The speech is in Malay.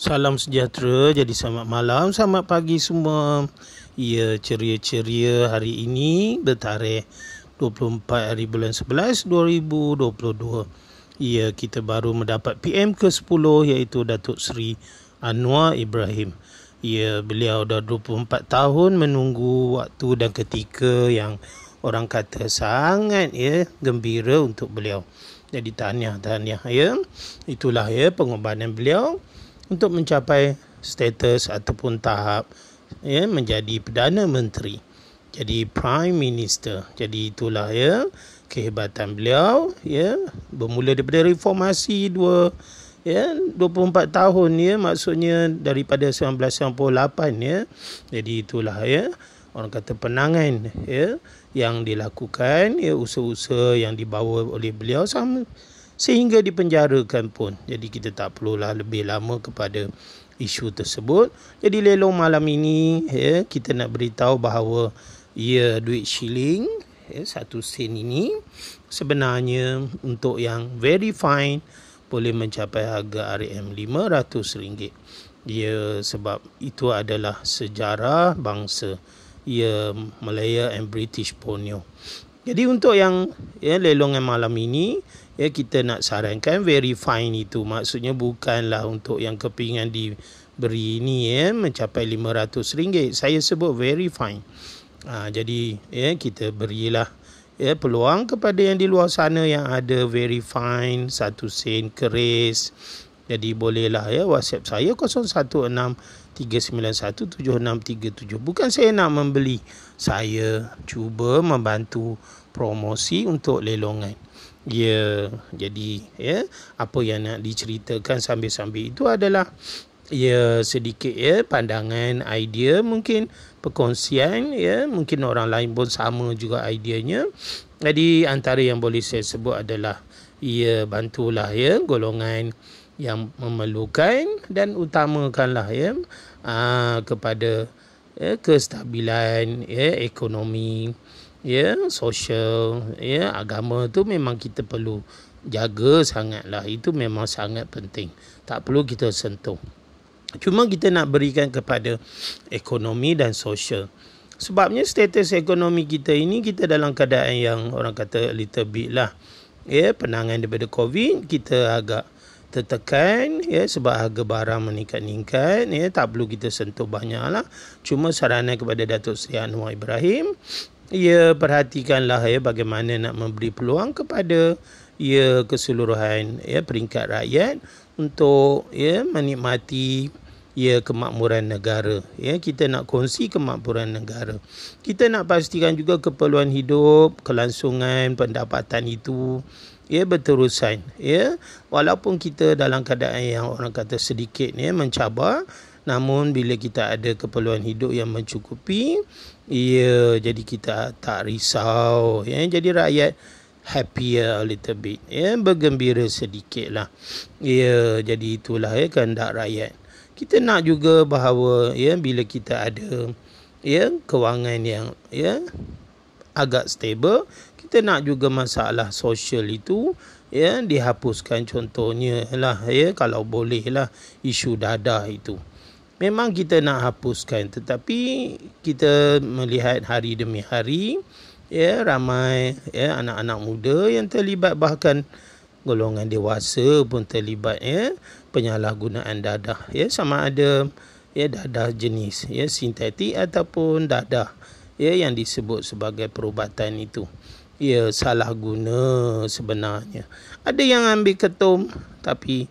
Salam sejahtera, jadi selamat malam, selamat pagi semua. Ya, ceria-ceria hari ini bertarikh 24 hari bulan 11 2022. Ya, kita baru mendapat PM ke-10 iaitu Datuk Seri Anwar Ibrahim. Ya, beliau dah 24 tahun menunggu waktu dan ketika yang orang kata sangat ya gembira untuk beliau. Jadi tahniah, tahniah ya. Itulah ya pengorbanan beliau untuk mencapai status ataupun tahap ya menjadi perdana menteri jadi prime minister jadi itulah ya kehebatan beliau ya bermula daripada reformasi 2 ya 24 tahun ya maksudnya daripada 1998 ya jadi itulah ya orang kata penangan ya yang dilakukan ya usaha-usaha yang dibawa oleh beliau sama sehingga dipenjarakan pun. Jadi kita tak perlulah lebih lama kepada isu tersebut. Jadi lelong malam ini ya, kita nak beritahu bahawa ya duit shilling ya, satu sen ini sebenarnya untuk yang very fine boleh mencapai harga RM500. Ya sebab itu adalah sejarah bangsa ya Malaysia and British Borneo. Jadi untuk yang ya, lelongan malam ini, ya, kita nak sarankan very fine itu. Maksudnya bukanlah untuk yang kepingan di beri ini ya, mencapai RM500. Saya sebut very fine. Ha, jadi ya, kita berilah ya, peluang kepada yang di luar sana yang ada very fine, satu sen keris, jadi bolehlah ya WhatsApp saya 0163917637. Bukan saya nak membeli. Saya cuba membantu promosi untuk lelongan. Ya, jadi ya apa yang nak diceritakan sambil-sambil itu adalah ya sedikit ya pandangan idea mungkin perkongsian ya mungkin orang lain pun sama juga ideanya. Jadi antara yang boleh saya sebut adalah ya bantulah ya golongan yang memerlukan dan utamakanlah ya aa, ah, kepada ya, kestabilan ya, ekonomi ya sosial ya agama tu memang kita perlu jaga sangatlah itu memang sangat penting tak perlu kita sentuh cuma kita nak berikan kepada ekonomi dan sosial sebabnya status ekonomi kita ini kita dalam keadaan yang orang kata little bit lah ya penangan daripada covid kita agak tertekan ya sebab harga barang meningkat-ningkat ya tak perlu kita sentuh banyaklah cuma saranan kepada Datuk Seri Anwar Ibrahim ya perhatikanlah ya bagaimana nak memberi peluang kepada ya keseluruhan ya peringkat rakyat untuk ya menikmati ya kemakmuran negara ya kita nak kongsi kemakmuran negara kita nak pastikan juga keperluan hidup kelangsungan pendapatan itu ya berterusan ya walaupun kita dalam keadaan yang orang kata sedikit ya mencabar namun bila kita ada keperluan hidup yang mencukupi ya jadi kita tak risau ya jadi rakyat happy a little bit ya bergembira sedikitlah ya jadi itulah ya kehendak rakyat kita nak juga bahawa ya bila kita ada ya kewangan yang ya agak stable kita nak juga masalah sosial itu ya dihapuskan contohnya lah ya kalau boleh lah isu dadah itu memang kita nak hapuskan tetapi kita melihat hari demi hari ya ramai ya anak-anak muda yang terlibat bahkan golongan dewasa pun terlibat ya penyalahgunaan dadah ya sama ada ya dadah jenis ya sintetik ataupun dadah ya yang disebut sebagai perubatan itu ya salah guna sebenarnya ada yang ambil ketum tapi